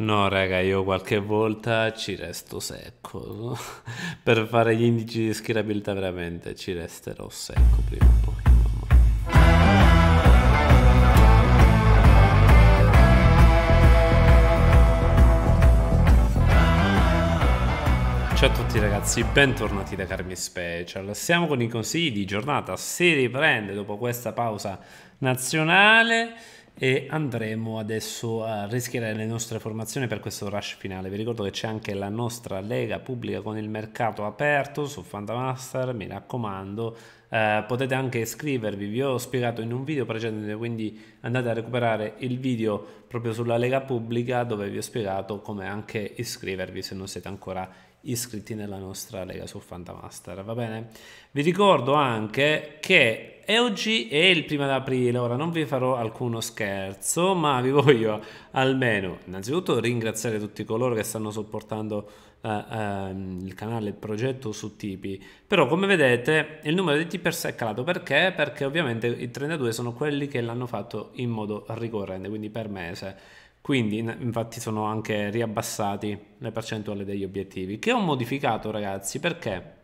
No, raga, io qualche volta ci resto secco. per fare gli indici di schierabilità veramente ci resterò secco prima o poi. Ciao a tutti ragazzi, bentornati da Carmi Special. Siamo con i consigli di giornata, si riprende dopo questa pausa nazionale e andremo adesso a rischiare le nostre formazioni per questo rush finale. Vi ricordo che c'è anche la nostra lega pubblica con il mercato aperto su Fantamaster, mi raccomando. Eh, potete anche iscrivervi, vi ho spiegato in un video precedente, quindi andate a recuperare il video proprio sulla lega pubblica dove vi ho spiegato come anche iscrivervi se non siete ancora iscritti nella nostra lega su Fantamaster, va bene? Vi ricordo anche che e oggi è il primo d'aprile, ora non vi farò alcuno scherzo, ma vi voglio almeno innanzitutto ringraziare tutti coloro che stanno supportando uh, eh, uh, ehm, il canale, il progetto su Tipi. Però come vedete il numero di Tipers è calato, perché? Perché ovviamente i 32 sono quelli che l'hanno fatto in modo ricorrente, quindi per mese. Quindi infatti sono anche riabbassati le percentuali degli obiettivi, che ho modificato ragazzi perché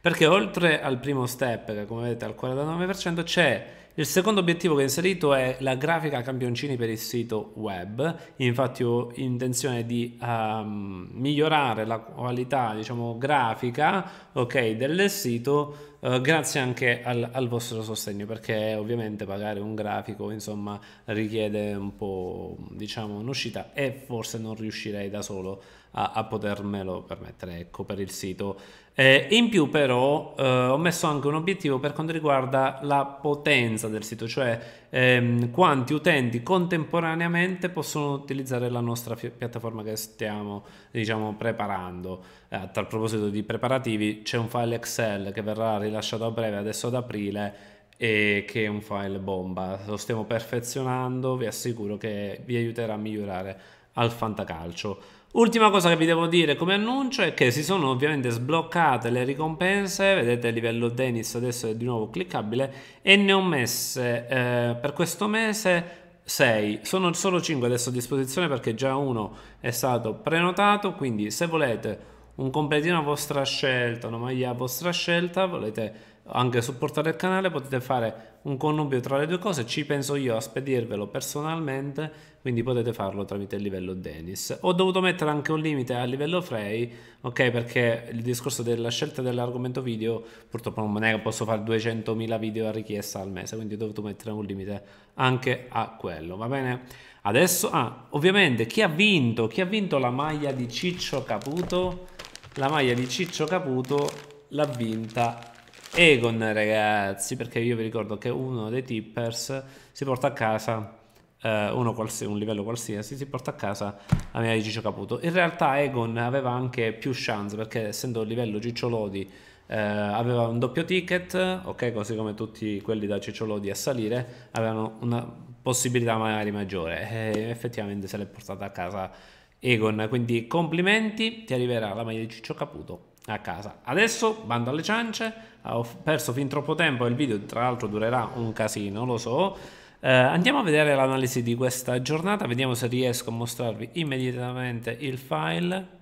perché oltre al primo step, che come vedete è al 49%, c'è il secondo obiettivo che ho inserito è la grafica campioncini per il sito web, infatti ho intenzione di um, migliorare la qualità diciamo, grafica okay, del sito uh, grazie anche al, al, vostro sostegno perché ovviamente pagare un grafico insomma, richiede un po' diciamo, un'uscita e forse non riuscirei da solo a, a potermelo permettere ecco, per il sito eh, in più però eh, ho messo anche un obiettivo per quanto riguarda la potenza del sito, cioè ehm, quanti utenti contemporaneamente possono utilizzare la nostra piattaforma che stiamo diciamo, preparando. Eh, a tal proposito di preparativi c'è un file Excel che verrà rilasciato a breve, adesso ad aprile, e che è un file bomba. Lo stiamo perfezionando, vi assicuro che vi aiuterà a migliorare al fantacalcio. Ultima cosa che vi devo dire come annuncio è che si sono ovviamente sbloccate le ricompense, vedete a livello Dennis adesso è di nuovo cliccabile e ne ho messe eh, per questo mese 6, sono solo 5 adesso a disposizione perché già uno è stato prenotato, quindi se volete un completino a vostra scelta, una maglia a vostra scelta, volete anche supportare il canale potete fare un connubio tra le due cose, ci penso io a spedirvelo personalmente, quindi potete farlo tramite il livello Dennis. Ho dovuto mettere anche un limite al livello Frey, ok, perché il discorso della scelta dell'argomento video, purtroppo non è che posso fare 200.000 video a richiesta al mese, quindi ho dovuto mettere un limite anche a quello, va bene? Adesso, ah, ovviamente chi ha vinto, chi ha vinto la maglia di Ciccio Caputo, la maglia di Ciccio Caputo l'ha vinta Egon ragazzi perché io vi ricordo che uno dei tippers si porta a casa eh, un livello qualsiasi si porta a casa la Amica di Ciccio Caputo in realtà Egon aveva anche più chance perché essendo il livello Cicciolodi eh, aveva un doppio ticket ok così come tutti quelli da Cicciolodi a salire avevano una possibilità magari maggiore e eh, effettivamente se l'è portata a casa Egon quindi complimenti ti arriverà la maglia di Ciccio Caputo a casa. Adesso bando alle ciance, ho perso fin troppo tempo e il video tra l'altro durerà un casino, lo so. Eh, andiamo a vedere l'analisi di questa giornata, vediamo se riesco a mostrarvi immediatamente il file.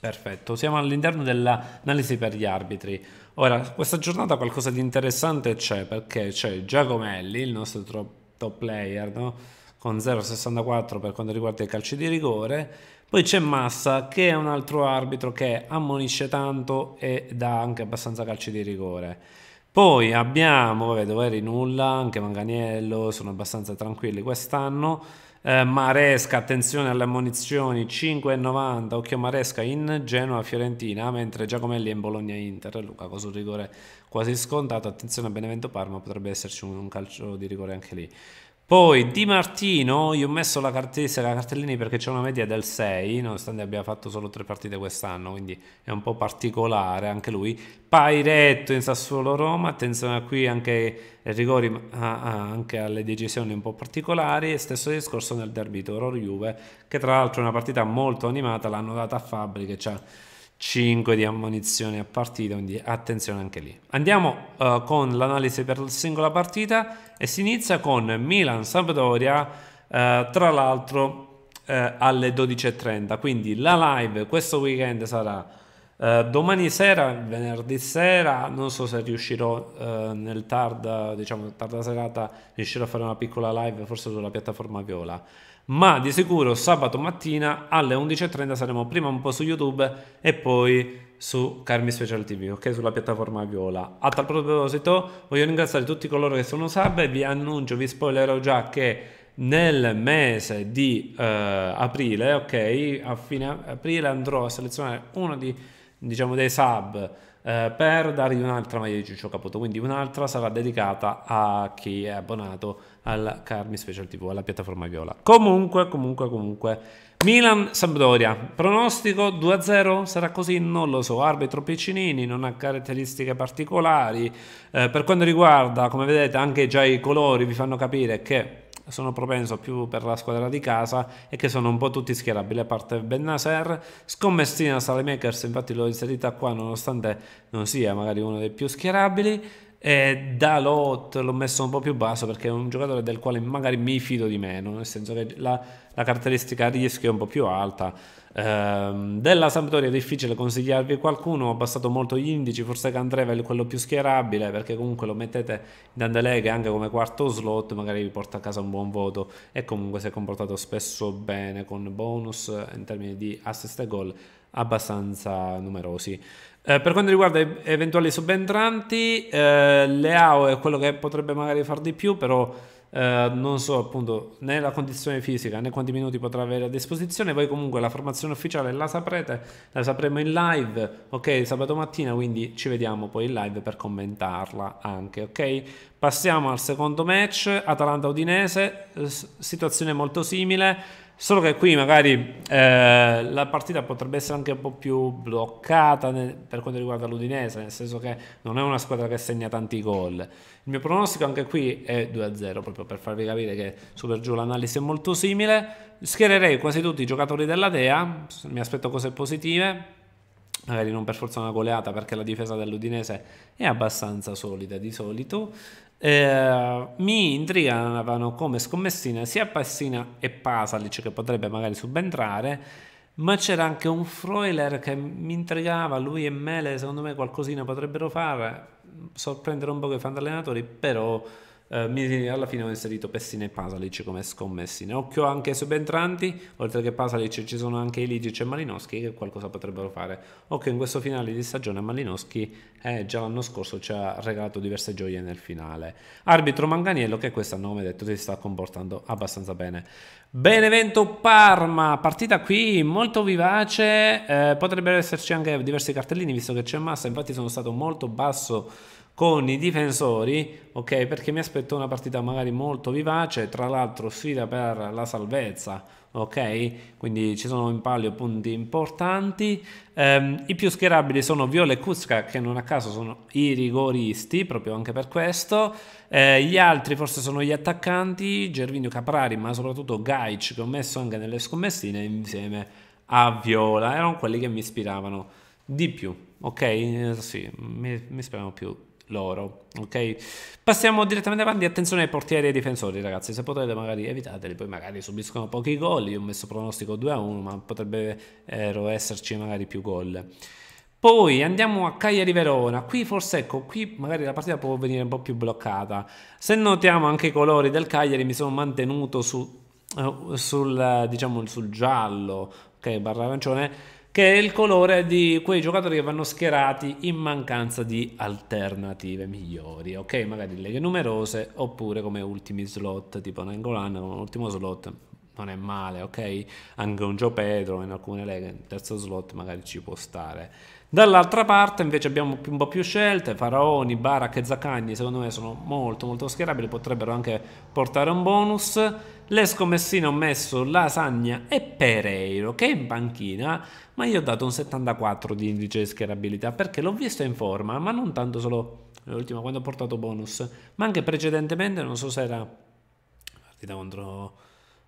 Perfetto, siamo all'interno dell'analisi per gli arbitri. Ora, questa giornata qualcosa di interessante c'è perché c'è Giacomelli, il nostro top player, no? con 0,64 per quanto riguarda i calci di rigore poi c'è Massa che è un altro arbitro che ammonisce tanto e dà anche abbastanza calci di rigore. Poi abbiamo, vabbè, Doveri nulla, anche Manganiello, sono abbastanza tranquilli quest'anno. Eh, Maresca, attenzione alle ammonizioni, 5,90, occhio Maresca in Genoa-Fiorentina, mentre Giacomelli è in Bologna-Inter. Luca Coso un rigore quasi scontato, attenzione a Benevento-Parma, potrebbe esserci un calcio di rigore anche lì. Poi Di Martino, io ho messo la cartesera, la cartellini perché c'è una media del 6, nonostante abbia fatto solo tre partite quest'anno, quindi è un po' particolare anche lui. Pairetto in Sassuolo Roma, attenzione a qui anche ai rigori, ma ah, ah, anche alle decisioni un po' particolari. Stesso discorso nel derby Toro Juve, che tra l'altro è una partita molto animata, l'hanno data a Fabri che ci ha 5 di ammonizione a partita, quindi attenzione anche lì. Andiamo uh, con l'analisi per la singola partita e si inizia con Milan-Sampdoria, uh, tra l'altro uh, alle 12.30, quindi la live questo weekend sarà domani sera, venerdì sera, non so se riuscirò nel tarda, diciamo, tarda serata, riuscirò a fare una piccola live forse sulla piattaforma Viola ma di sicuro sabato mattina alle 11.30 saremo prima un po' su YouTube e poi su Carmi Special TV, ok? Sulla piattaforma Viola. A tal proposito, voglio ringraziare tutti coloro che sono sub e vi annuncio, vi spoilerò già che nel mese di uh, aprile, ok? A fine aprile andrò a selezionare uno di, diciamo, dei sub eh, per dargli un'altra maglia di Ciccio Caputo, quindi un'altra sarà dedicata a chi è abbonato al Carmi Special TV, alla piattaforma Viola. Comunque, comunque, comunque, Milan-Sampdoria, pronostico 2-0, sarà così? Non lo so, arbitro Piccinini, non ha caratteristiche particolari, eh, per quanto riguarda, come vedete, anche già i colori vi fanno capire che sono propenso più per la squadra di casa e che sono un po' tutti schierabili a parte Bennaser scommessina Salemakers infatti l'ho inserita qua nonostante non sia magari uno dei più schierabili e Lot l'ho messo un po' più basso perché è un giocatore del quale magari mi fido di meno, nel senso che la, la caratteristica rischio è un po' più alta. Ehm, della Sampdoria è difficile consigliarvi qualcuno, ho abbassato molto gli indici, forse Candreva è quello più schierabile perché comunque lo mettete in tante leghe anche come quarto slot, magari vi porta a casa un buon voto e comunque si è comportato spesso bene con bonus in termini di assist e gol abbastanza numerosi. Eh, per quanto riguarda eventuali subentranti, eh, Leao è quello che potrebbe magari far di più, però eh, non so appunto né la condizione fisica né quanti minuti potrà avere a disposizione. Voi comunque la formazione ufficiale la saprete, la sapremo in live, ok? Sabato mattina, quindi ci vediamo poi in live per commentarla anche, ok? Passiamo al secondo match, Atalanta-Udinese, situazione molto simile. Solo che qui magari eh, la partita potrebbe essere anche un po' più bloccata nel, per quanto riguarda l'Udinese, nel senso che non è una squadra che segna tanti gol. Il mio pronostico anche qui è 2-0, proprio per farvi capire che su per giù l'analisi è molto simile. Schiererei quasi tutti i giocatori della Dea, mi aspetto cose positive magari non per forza una goleata perché la difesa dell'Udinese è abbastanza solida di solito. Eh, mi intrigavano come scommessina sia Passina e Pasalic che potrebbe magari subentrare, ma c'era anche un Freuler che mi intrigava, lui e Mele secondo me qualcosina potrebbero fare, sorprendere un po' i fan allenatori, però eh, mi, alla fine ho inserito Pessina e Pasalic come scommessi. Ne occhio anche subentranti, oltre che Pasalic ci sono anche Eligic e Malinowski che qualcosa potrebbero fare. Occhio in questo finale di stagione Malinowski eh, già l'anno scorso ci ha regalato diverse gioie nel finale. Arbitro Manganiello che quest'anno come detto si sta comportando abbastanza bene. Benevento Parma, partita qui molto vivace, eh, potrebbero esserci anche diversi cartellini visto che c'è massa, infatti sono stato molto basso con i difensori, ok? Perché mi aspetto una partita magari molto vivace, tra l'altro sfida per la salvezza, ok? Quindi ci sono in palio punti importanti. Ehm, I più schierabili sono Viola e Kuzka, che non a caso sono i rigoristi, proprio anche per questo. Ehm, gli altri forse sono gli attaccanti, Gervinio Caprari, ma soprattutto Gaic, che ho messo anche nelle scommessine insieme a Viola. Erano quelli che mi ispiravano di più, ok? Eh, sì, mi, mi ispiravano più loro. Ok, passiamo direttamente avanti. Attenzione ai portieri e ai difensori, ragazzi. Se potete, magari evitateli. Poi, magari subiscono pochi gol. Io ho messo pronostico 2 a 1, ma potrebbero eh, esserci magari più gol. Poi andiamo a Cagliari Verona, qui forse ecco, qui magari la partita può venire un po' più bloccata. Se notiamo anche i colori del Cagliari mi sono mantenuto su, eh, sul, diciamo, sul giallo, ok, barra arancione, che è il colore di quei giocatori che vanno schierati in mancanza di alternative migliori, ok? Magari leghe numerose oppure come ultimi slot, tipo Nangolan come ultimo slot non è male, ok? Anche un Gio Pedro in alcune leghe, il terzo slot magari ci può stare. Dall'altra parte invece abbiamo un po' più scelte, Faraoni, Barak e Zaccagni secondo me sono molto molto schierabili, potrebbero anche portare un bonus. Le scommessine ho messo Lasagna e Pereiro che è in panchina, ma io ho dato un 74 di indice di schierabilità perché l'ho visto in forma, ma non tanto solo l'ultima quando ho portato bonus, ma anche precedentemente non so se era partita contro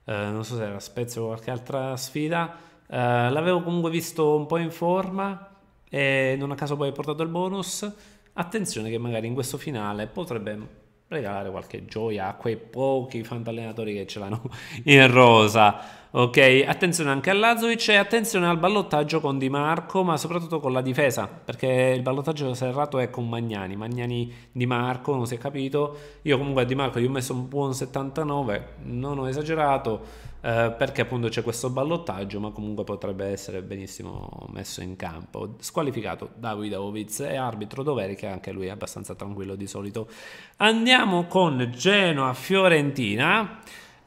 eh, non so se era Spezia o qualche altra sfida, eh, l'avevo comunque visto un po' in forma e non a caso poi hai portato il bonus. Attenzione che magari in questo finale potrebbe regalare qualche gioia a quei pochi fantallenatori che ce l'hanno in rosa. Ok, attenzione anche a Lazovic e attenzione al ballottaggio con Di Marco, ma soprattutto con la difesa, perché il ballottaggio serrato è con Magnani, Magnani Di Marco, non si è capito. Io comunque a Di Marco gli ho messo un buon 79, non ho esagerato, eh, perché appunto c'è questo ballottaggio, ma comunque potrebbe essere benissimo messo in campo. Squalificato Davide Oviz e arbitro Doveri, che anche lui è abbastanza tranquillo di solito. Andiamo con Genoa-Fiorentina.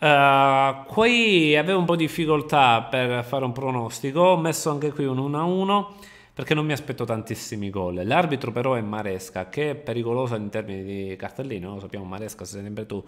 Uh, qui avevo un po' di difficoltà per fare un pronostico, ho messo anche qui un 1-1 perché non mi aspetto tantissimi gol. L'arbitro però è Maresca, che è pericoloso in termini di cartellino, lo sappiamo Maresca, se sempre tu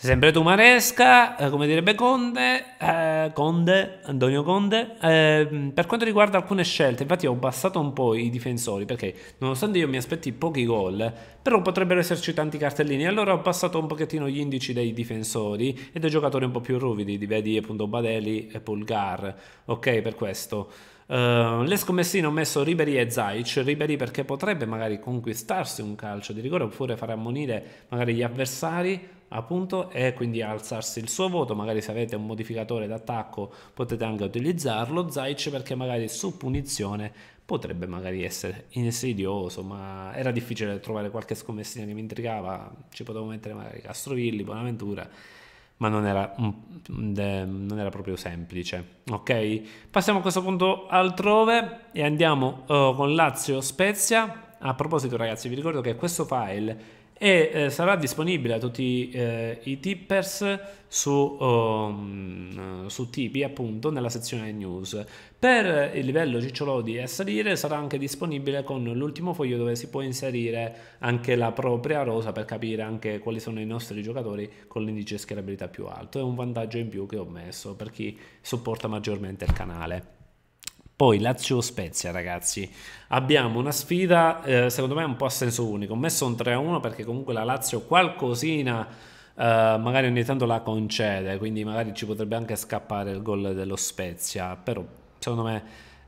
sei sempre tu Maresca, eh, come direbbe Conte, eh, Conte, Antonio Conte, eh, per quanto riguarda alcune scelte, infatti ho abbassato un po' i difensori perché nonostante io mi aspetti pochi gol, però potrebbero esserci tanti cartellini, allora ho abbassato un pochettino gli indici dei difensori e dei giocatori un po' più ruvidi, di vedi appunto Badeli e Pulgar, ok per questo. Eh, le scommessine ho messo Ribery e Zaic, Ribery perché potrebbe magari conquistarsi un calcio di rigore oppure far ammonire magari gli avversari appunto e quindi alzarsi il suo voto magari se avete un modificatore d'attacco potete anche utilizzarlo Zaic perché magari su punizione potrebbe magari essere insidioso ma era difficile trovare qualche scommessina che mi intrigava ci potevo mettere magari Castrovilli, Bonaventura ma non era, non era proprio semplice. Ok? Passiamo a questo punto altrove e andiamo uh, con Lazio Spezia. A proposito ragazzi vi ricordo che questo file e eh, sarà disponibile a tutti eh, i tippers su, um, su, Tipi appunto nella sezione news. Per il livello Cicciolodi a salire sarà anche disponibile con l'ultimo foglio dove si può inserire anche la propria rosa per capire anche quali sono i nostri giocatori con l'indice di schierabilità più alto. È un vantaggio in più che ho messo per chi supporta maggiormente il canale. Poi Lazio-Spezia, ragazzi. Abbiamo una sfida, eh, secondo me, un po' a senso unico. Ho messo un 3-1 perché comunque la Lazio qualcosina... Uh, magari ogni tanto la concede, quindi magari ci potrebbe anche scappare il gol dello Spezia, però secondo me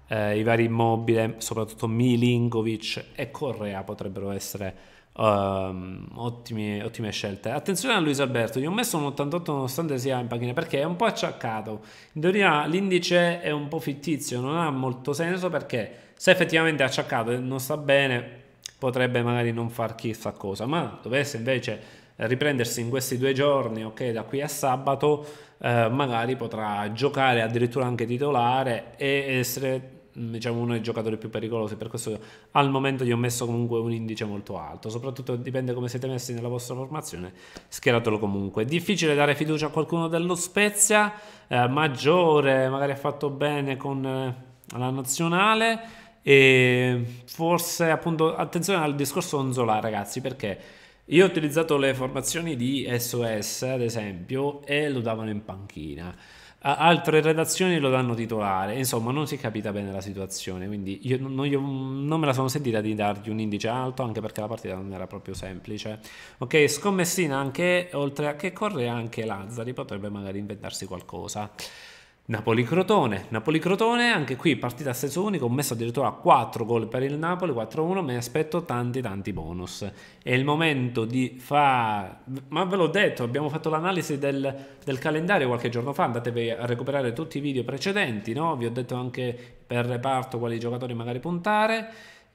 eh, i vari immobili, soprattutto Milinkovic e Correa potrebbero essere Um, ehm, ottime, ottime, scelte. Attenzione a Luis Alberto, gli ho messo un 88 nonostante sia in panchina perché è un po' acciaccato. In teoria l'indice è un po' fittizio, non ha molto senso perché se effettivamente è acciaccato e non sta bene potrebbe magari non far chissà cosa, ma dovesse invece riprendersi in questi due giorni, ok, da qui a sabato, eh, magari potrà giocare addirittura anche titolare e essere diciamo uno dei giocatori più pericolosi per questo al momento gli ho messo comunque un indice molto alto soprattutto dipende come siete messi nella vostra formazione schieratelo comunque difficile dare fiducia a qualcuno dello Spezia eh, maggiore magari ha fatto bene con eh, la nazionale e forse appunto attenzione al discorso Onzola ragazzi perché io ho utilizzato le formazioni di SOS ad esempio e lo davano in panchina altre redazioni lo danno titolare, insomma non si è capita bene la situazione, quindi io non, io non, me la sono sentita di dargli un indice alto, anche perché la partita non era proprio semplice. Ok, scommessina anche, oltre a che corre anche Lazzari, potrebbe magari inventarsi qualcosa. Napoli-Crotone, Napoli-Crotone anche qui partita a senso unico, ho messo addirittura 4 gol per il Napoli, 4-1, mi aspetto tanti tanti bonus. È il momento di fare, ma ve l'ho detto, abbiamo fatto l'analisi del, del, calendario qualche giorno fa, andatevi a recuperare tutti i video precedenti, no? vi ho detto anche per reparto quali giocatori magari puntare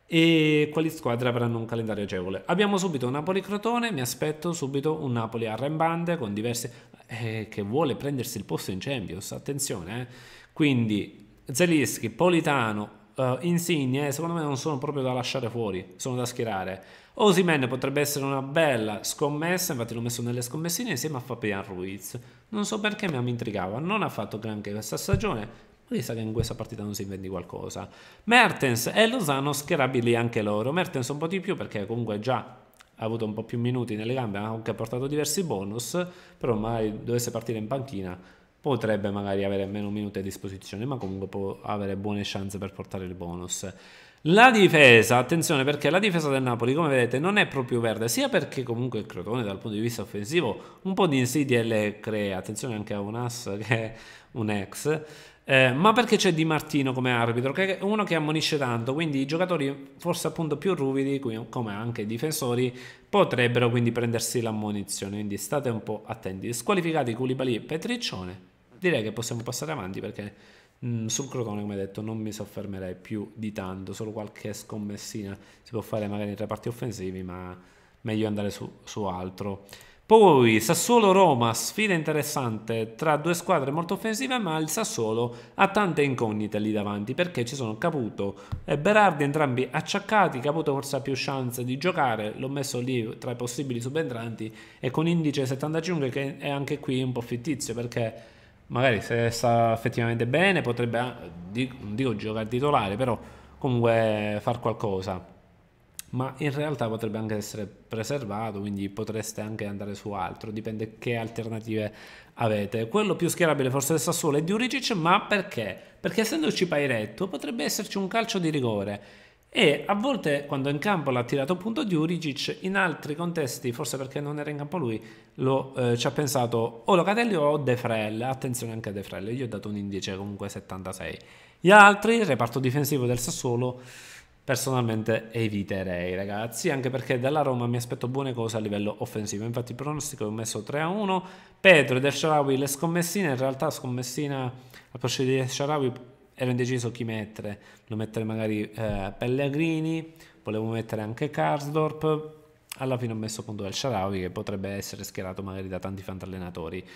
e quali squadre avranno un calendario agevole. Abbiamo subito un Napoli-Crotone, mi aspetto subito un Napoli a Rembande con diversi eh, che vuole prendersi il posto in Champions, attenzione, eh. quindi Zelischi, Politano, Uh, Insigne eh, secondo me non sono proprio da lasciare fuori, sono da schierare. Osimen potrebbe essere una bella scommessa, infatti l'ho messo nelle scommessine insieme a Fabian Ruiz. Non so perché mi intrigava, non ha fatto granché questa stagione, Mi sa che in questa partita non si inventi qualcosa. Mertens e Lozano schierabili anche loro, Mertens un po' di più perché comunque già ha avuto un po' più minuti nelle gambe, anche ha portato diversi bonus, però mai dovesse partire in panchina potrebbe magari avere meno minuti a disposizione, ma comunque può avere buone chance per portare il bonus. La difesa, attenzione perché la difesa del Napoli, come vedete, non è proprio verde, sia perché comunque il Crotone dal punto di vista offensivo un po' di insidie le crea, attenzione anche a un as che è un ex, eh, ma perché c'è Di Martino come arbitro? Che è uno che ammonisce tanto, quindi i giocatori forse appunto più ruvidi, come anche i difensori, potrebbero quindi prendersi l'ammonizione. Quindi state un po' attenti. Squalificati Culibali e Petriccione, direi che possiamo passare avanti perché mh, mm, sul Crotone, come detto, non mi soffermerei più di tanto. Solo qualche scommessina si può fare magari in reparti offensivi, ma meglio andare su, su altro. Poi Sassuolo-Roma, sfida interessante tra due squadre molto offensive, ma il Sassuolo ha tante incognite lì davanti perché ci sono Caputo e Berardi entrambi acciaccati, Caputo forse ha più chance di giocare, l'ho messo lì tra i possibili subentranti e con indice 75 che è anche qui un po' fittizio perché magari se sta effettivamente bene potrebbe, ah, non dico giocare titolare, però comunque far qualcosa ma in realtà potrebbe anche essere preservato, quindi potreste anche andare su altro, dipende che alternative avete. Quello più schierabile forse del Sassuolo è Diuricic, ma perché? Perché essendoci Pairetto potrebbe esserci un calcio di rigore e a volte quando in campo l'ha tirato punto Diuricic, in altri contesti, forse perché non era in campo lui, lo, eh, ci ha pensato o Locatelli o De Frel, attenzione anche a De Frel, gli ho dato un indice comunque 76. Gli altri, il reparto difensivo del Sassuolo personalmente eviterei ragazzi anche perché dalla Roma mi aspetto buone cose a livello offensivo infatti il pronostico è messo 3 a 1 Petro ed El Sharawi le scommessine in realtà scommessina al posto di El Sharawi ero indeciso chi mettere volevo mettere magari eh, Pellegrini volevo mettere anche Karsdorp alla fine ho messo appunto El Sharawi che potrebbe essere schierato magari da tanti fantallenatori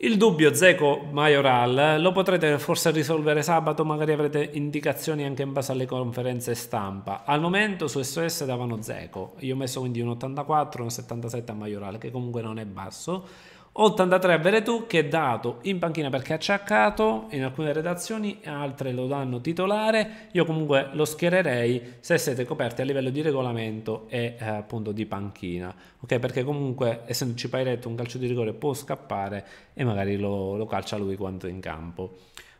il dubbio Zeco Majoral eh, lo potrete forse risolvere sabato, magari avrete indicazioni anche in base alle conferenze stampa. Al momento su SOS davano Zeco, io ho messo quindi un 84, un 77 a Majoral, che comunque non è basso 83 a Veretù che è dato in panchina perché è acciaccato, in alcune redazioni altre lo danno titolare, io comunque lo schiererei se siete coperti a livello di regolamento e eh, appunto di panchina, ok? Perché comunque essendoci Pairetto un calcio di rigore può scappare e magari lo, lo calcia lui quando è in campo,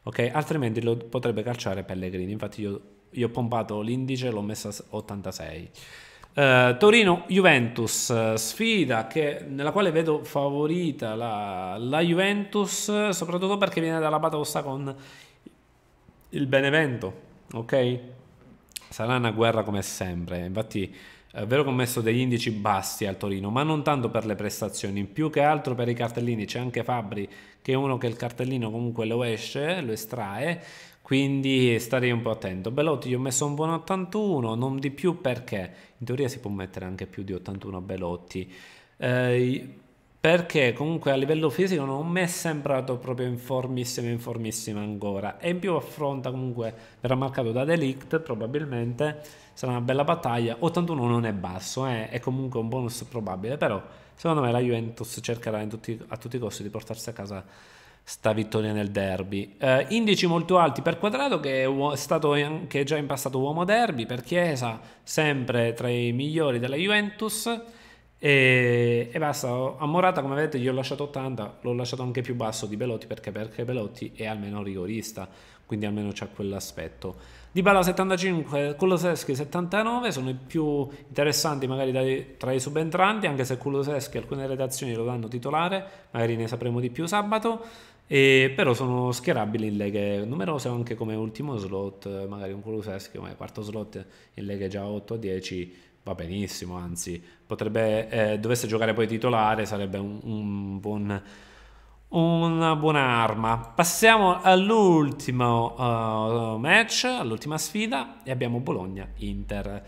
ok? Altrimenti lo potrebbe calciare Pellegrini, infatti io, io ho pompato l'indice, l'ho messo a 86. Uh, eh, Torino-Juventus, sfida che, nella quale vedo favorita la, la, Juventus, soprattutto perché viene dalla batosta con il Benevento, ok? Sarà una guerra come sempre, infatti è vero che ho messo degli indici bassi al Torino, ma non tanto per le prestazioni, più che altro per i cartellini, c'è anche Fabri che è uno che il cartellino comunque lo esce, lo estrae, quindi starei un po' attento. Belotti gli ho messo un buon 81, non di più perché in teoria si può mettere anche più di 81 Belotti. Eh, perché comunque a livello fisico non mi è sembrato proprio informissimo informissimo ancora e in più affronta comunque verrà marcato da Delict probabilmente sarà una bella battaglia 81 non è basso eh? è comunque un bonus probabile però secondo me la Juventus cercherà tutti, a tutti i costi di portarsi a casa sta vittoria nel derby. Eh, indici molto alti per Quadrato che è stato anche già in passato uomo derby, per Chiesa sempre tra i migliori della Juventus e, e basta, a Morata come vedete gli ho lasciato 80, l'ho lasciato anche più basso di Belotti perché, perché Belotti è almeno rigorista, quindi almeno c'è quell'aspetto. Di Bala 75, Kuloseschi 79 sono i più interessanti magari da, tra i subentranti, anche se Kuloseschi alcune redazioni lo danno titolare, magari ne sapremo di più sabato, e, però sono schierabili in leghe numerose anche come ultimo slot, magari un Kuloseschi come quarto slot in leghe già 8 10 va benissimo, anzi potrebbe, eh, dovesse giocare poi titolare sarebbe un, un buon una buona arma. Passiamo all'ultimo uh, match, all'ultima sfida e abbiamo Bologna-Inter.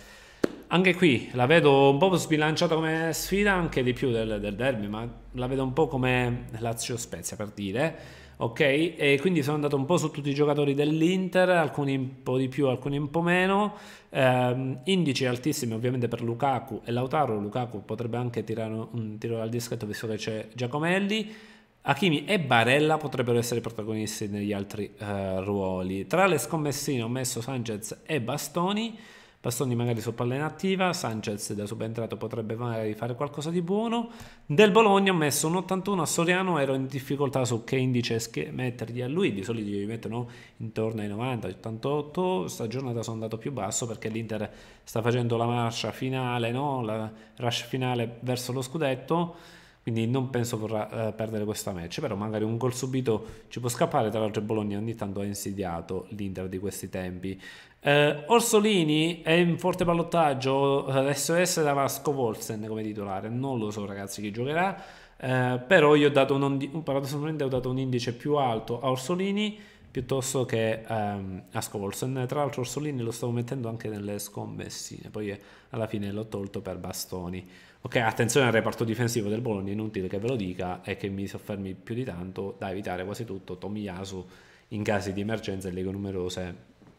Anche qui la vedo un po' sbilanciata come sfida, anche di più del, del derby, ma la vedo un po' come Lazio-Spezia per dire. Ok, e quindi sono andato un po' su tutti i giocatori dell'Inter, alcuni un po' di più, alcuni un po' meno. Eh, indici altissimi ovviamente per Lukaku e Lautaro. Lukaku potrebbe anche tirare un tiro dal dischetto visto che c'è Giacomelli. Hakimi e Barella potrebbero essere protagonisti negli altri uh, ruoli. Tra le scommessine ho messo Sanchez e Bastoni. Bastoni magari su palla inattiva, Sanchez da subentrato potrebbe magari fare qualcosa di buono. Del Bologna ho messo un 81 a Soriano, ero in difficoltà su che indice mettergli a lui, di solito gli mettono intorno ai 90-88, stagionata sono andato più basso perché l'Inter sta facendo la marcia finale, no? la rush finale verso lo scudetto quindi non penso vorrà eh, perdere questa match, però magari un gol subito ci può scappare, tra l'altro Bologna ogni tanto ha insidiato l'Inter di questi tempi. Eh, Orsolini è in forte pallottaggio eh, SOS dava Scovolsen come titolare, non lo so ragazzi chi giocherà, eh, però io ho dato un, paradossalmente ho dato un indice più alto a Orsolini piuttosto che ehm, a Scovolsen. Tra l'altro Orsolini lo stavo mettendo anche nelle scommessine, poi alla fine l'ho tolto per bastoni. Ok, attenzione al reparto difensivo del Bologna, inutile che ve lo dica e che mi soffermi più di tanto, da evitare quasi tutto Tomiyasu in casi di emergenza e leghe numerose,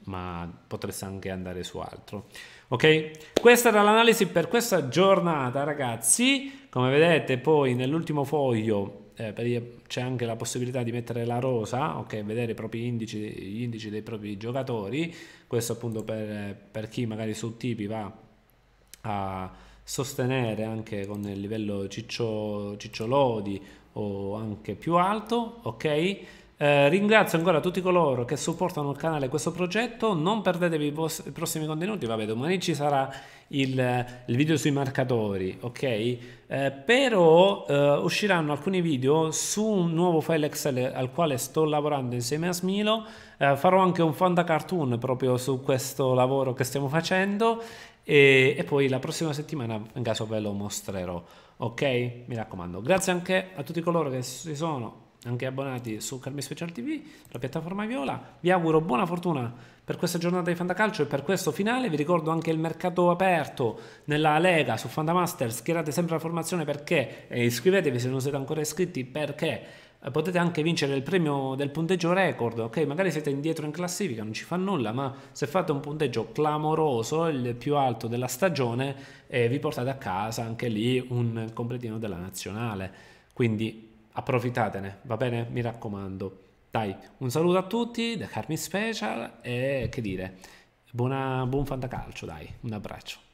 ma potreste anche andare su altro. Ok, questa era l'analisi per questa giornata ragazzi, come vedete poi nell'ultimo foglio eh, c'è anche la possibilità di mettere la rosa, ok, vedere i propri indici, gli indici dei propri giocatori, questo appunto per, per chi magari su tipi va a sostenere anche con il livello ciccio, cicciolodi o anche più alto, ok? Eh, ringrazio ancora tutti coloro che supportano il canale e questo progetto, non perdetevi i, post- i prossimi contenuti, vabbè domani ci sarà il, il video sui marcatori, ok? Eh, però eh, usciranno alcuni video su un nuovo file Excel al quale sto lavorando insieme a Smilo, eh, farò anche un fanta cartoon proprio su questo lavoro che stiamo facendo e, e poi la prossima settimana in caso ve lo mostrerò ok mi raccomando grazie anche a tutti coloro che si sono anche abbonati su Carmi Special TV, la piattaforma Viola. Vi auguro buona fortuna per questa giornata di Fantacalcio e per questo finale. Vi ricordo anche il mercato aperto nella Lega su Fantamaster. Schierate sempre la formazione perché e iscrivetevi se non siete ancora iscritti perché eh, potete anche vincere il premio del punteggio record, ok? Magari siete indietro in classifica, non ci fa nulla, ma se fate un punteggio clamoroso, il più alto della stagione, eh, vi portate a casa anche lì un completino della nazionale. Quindi approfittatene, va bene? Mi raccomando. Dai, un saluto a tutti da Carmi Special e che dire, buona, buon fantacalcio, dai, un abbraccio.